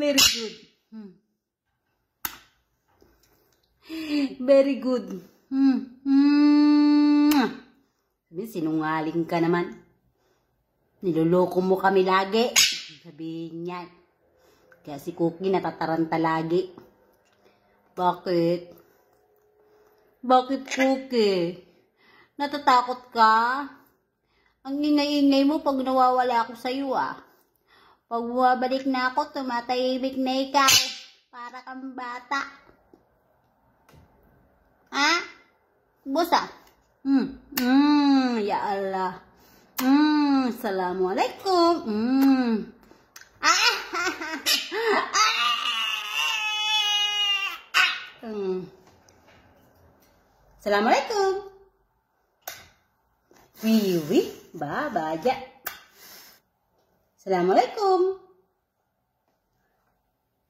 Very good. Hmm. Very good. Hmm. Hmm. Sabi, sinungaling ka naman. Niloloko mo kami lagi. Sabihin niyan. Kaya si Cookie natataranta lagi. Bakit? Bakit, Cookie? Natatakot ka? Ang ingay-ingay mo pag nawawala ako sa'yo ah. Pagbabalik na ako, tumatahimik na ikaw. Para kang bata. Ha? Busa. Mmm. Hmm. Ya Allah. Hmm. Assalamualaikum. Hmm. Ah! Hmm. Assalamualaikum. Wiwi, baba aja. Assalamualaikum.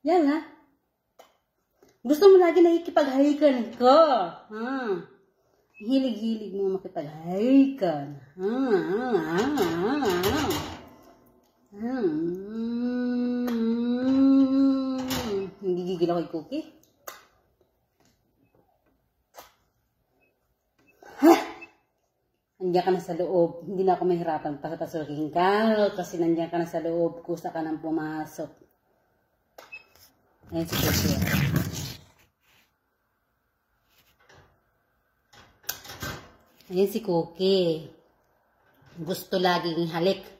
Yan ha. Gusto mo lagi nakikipaghalikan ko. Ha. Hilig-hilig mo makipaghalikan. Ha. Ha. Ha. Ha. Hmm. Nagigigil ako yung cookie. nandiyan ka na sa loob, hindi na ako mahirapan pasapasukin ka kasi nandiyan ka na sa loob, kusa ka nang pumasok. Ayan si Joshua. Ayan si Cookie. Gusto laging halik.